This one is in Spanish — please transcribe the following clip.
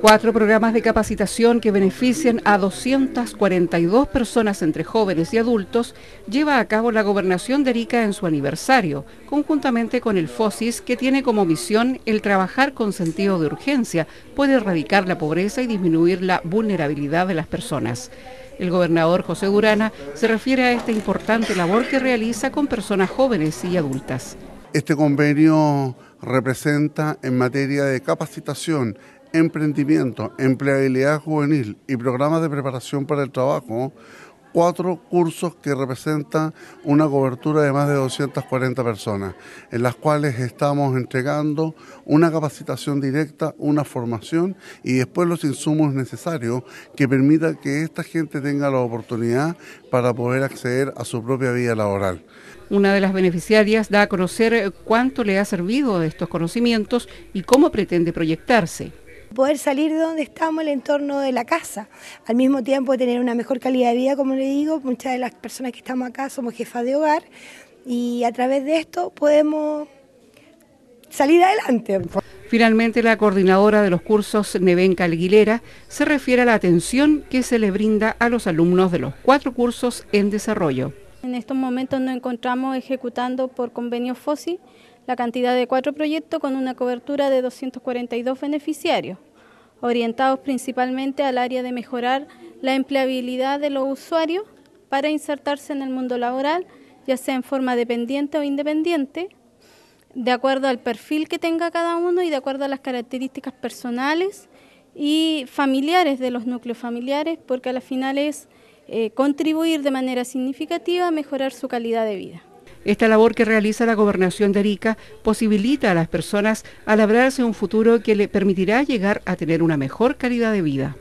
Cuatro programas de capacitación que benefician a 242 personas entre jóvenes y adultos lleva a cabo la Gobernación de Arica en su aniversario, conjuntamente con el FOSIS, que tiene como misión el trabajar con sentido de urgencia, puede erradicar la pobreza y disminuir la vulnerabilidad de las personas. El gobernador José Durana se refiere a esta importante labor que realiza con personas jóvenes y adultas. Este convenio representa en materia de capacitación emprendimiento, empleabilidad juvenil y programas de preparación para el trabajo, cuatro cursos que representan una cobertura de más de 240 personas, en las cuales estamos entregando una capacitación directa, una formación y después los insumos necesarios que permitan que esta gente tenga la oportunidad para poder acceder a su propia vida laboral. Una de las beneficiarias da a conocer cuánto le ha servido de estos conocimientos y cómo pretende proyectarse Poder salir de donde estamos, el entorno de la casa. Al mismo tiempo tener una mejor calidad de vida, como le digo, muchas de las personas que estamos acá somos jefas de hogar y a través de esto podemos salir adelante. Finalmente, la coordinadora de los cursos, Neven Alguilera se refiere a la atención que se le brinda a los alumnos de los cuatro cursos en desarrollo. En estos momentos nos encontramos ejecutando por convenio FOSI la cantidad de cuatro proyectos con una cobertura de 242 beneficiarios, orientados principalmente al área de mejorar la empleabilidad de los usuarios para insertarse en el mundo laboral, ya sea en forma dependiente o independiente, de acuerdo al perfil que tenga cada uno y de acuerdo a las características personales y familiares de los núcleos familiares, porque al final es eh, contribuir de manera significativa a mejorar su calidad de vida. Esta labor que realiza la gobernación de Arica posibilita a las personas a labrarse un futuro que le permitirá llegar a tener una mejor calidad de vida.